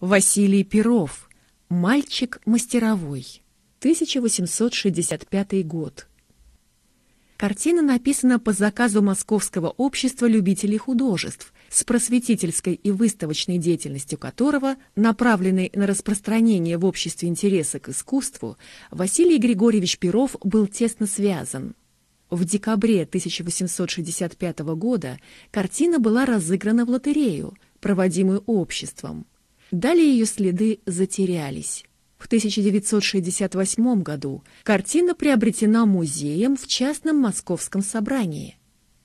Василий Перов. Мальчик мастеровой. 1865 год. Картина написана по заказу Московского общества любителей художеств, с просветительской и выставочной деятельностью которого, направленной на распространение в обществе интереса к искусству, Василий Григорьевич Перов был тесно связан. В декабре 1865 года картина была разыграна в лотерею, проводимую обществом. Далее ее следы затерялись. В 1968 году картина приобретена музеем в частном московском собрании.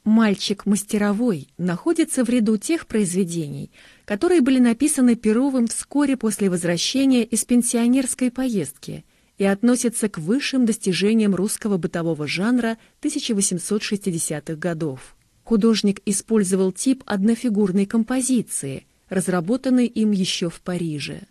«Мальчик мастеровой» находится в ряду тех произведений, которые были написаны Перовым вскоре после возвращения из пенсионерской поездки и относятся к высшим достижениям русского бытового жанра 1860-х годов. Художник использовал тип однофигурной композиции – разработанный им еще в Париже.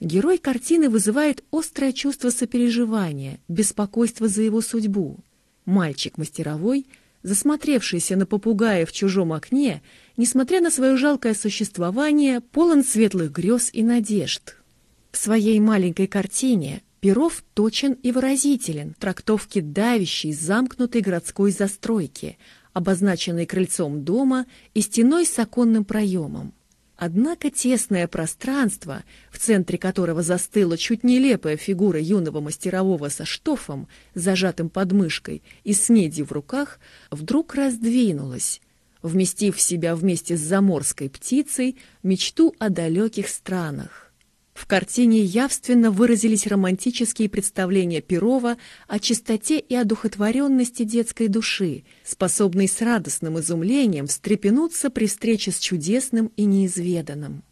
Герой картины вызывает острое чувство сопереживания, беспокойство за его судьбу. Мальчик мастеровой, засмотревшийся на попугая в чужом окне, несмотря на свое жалкое существование, полон светлых грез и надежд. В своей маленькой картине Перов точен и выразителен, трактовки давящей замкнутой городской застройки, обозначенной крыльцом дома и стеной с оконным проемом. Однако тесное пространство, в центре которого застыла чуть нелепая фигура юного мастерового со штофом, зажатым под мышкой, и с медью в руках, вдруг раздвинулось, вместив в себя вместе с заморской птицей мечту о далеких странах. В картине явственно выразились романтические представления Перова о чистоте и о духотворенности детской души, способной с радостным изумлением встрепенуться при встрече с чудесным и неизведанным.